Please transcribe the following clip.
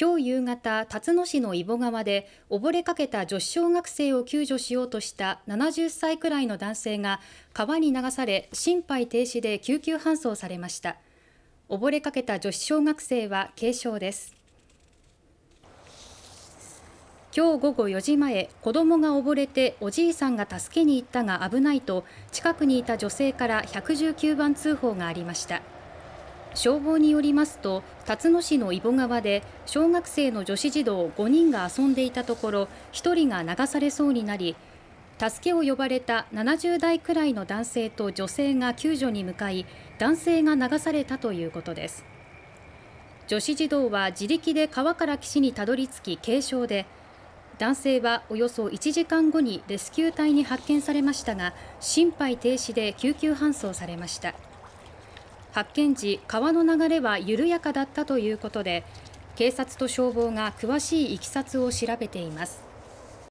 今日夕方、辰野市の揖保川で溺れかけた女子小学生を救助しようとした70歳くらいの男性が川に流され心肺停止で救急搬送されました溺れかけた女子小学生は軽傷です今日午後4時前、子供が溺れておじいさんが助けに行ったが危ないと近くにいた女性から119番通報がありました。消防によりますと辰野市の揖保川で小学生の女子児童5人が遊んでいたところ1人が流されそうになり助けを呼ばれた70代くらいの男性と女性が救助に向かい男性が流されたということです女子児童は自力で川から岸にたどり着き軽傷で男性はおよそ1時間後にレスキュー隊に発見されましたが心肺停止で救急搬送されました。発見時川の流れは緩やかだったということで警察と消防が詳しいいきさつを調べています